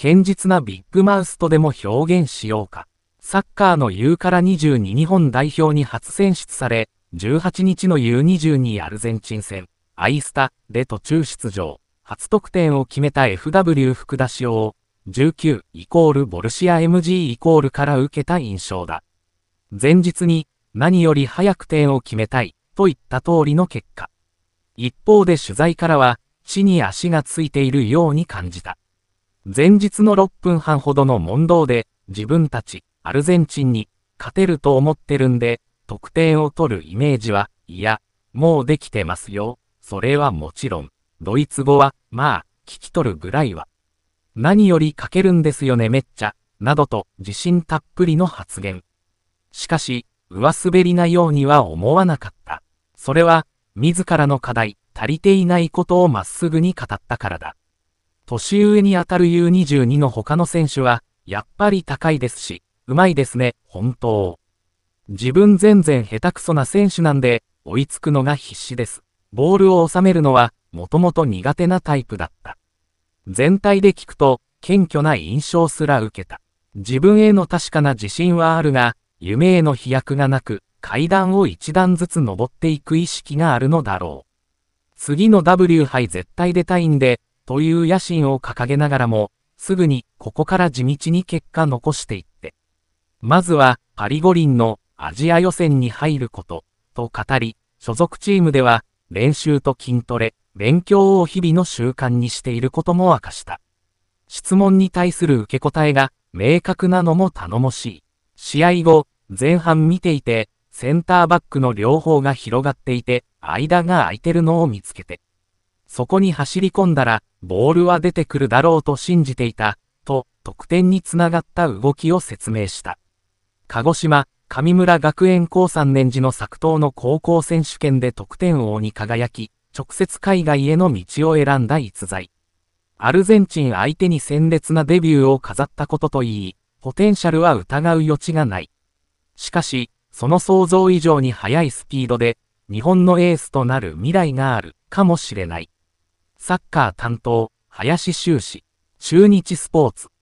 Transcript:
堅実なビッグマウスとでも表現しようか。サッカーの U から22日本代表に初選出され、18日の U22 アルゼンチン戦、アイスタで途中出場、初得点を決めた FW 福田潮を、19イコールボルシア MG イコールから受けた印象だ。前日に何より早く点を決めたいと言った通りの結果。一方で取材からは地に足がついているように感じた。前日の6分半ほどの問答で、自分たち、アルゼンチンに、勝てると思ってるんで、得点を取るイメージは、いや、もうできてますよ。それはもちろん、ドイツ語は、まあ、聞き取るぐらいは。何より書けるんですよねめっちゃ、などと自信たっぷりの発言。しかし、上滑りなようには思わなかった。それは、自らの課題、足りていないことをまっすぐに語ったからだ。年上に当たる U22 の他の選手は、やっぱり高いですし、うまいですね、本当。自分全然下手くそな選手なんで、追いつくのが必死です。ボールを収めるのは、もともと苦手なタイプだった。全体で聞くと、謙虚な印象すら受けた。自分への確かな自信はあるが、夢への飛躍がなく、階段を一段ずつ登っていく意識があるのだろう。次の W 杯絶対出たいんで、という野心を掲げながらも、すぐにここから地道に結果残していって、まずはパリ五輪のアジア予選に入ること、と語り、所属チームでは練習と筋トレ、勉強を日々の習慣にしていることも明かした。質問に対する受け答えが明確なのも頼もしい。試合後、前半見ていて、センターバックの両方が広がっていて、間が空いてるのを見つけて。そこに走り込んだら、ボールは出てくるだろうと信じていた、と、得点につながった動きを説明した。鹿児島、上村学園高3年時の作東の高校選手権で得点王に輝き、直接海外への道を選んだ逸材。アルゼンチン相手に鮮烈なデビューを飾ったことといい、ポテンシャルは疑う余地がない。しかし、その想像以上に速いスピードで、日本のエースとなる未来があるかもしれない。サッカー担当、林修士、中日スポーツ。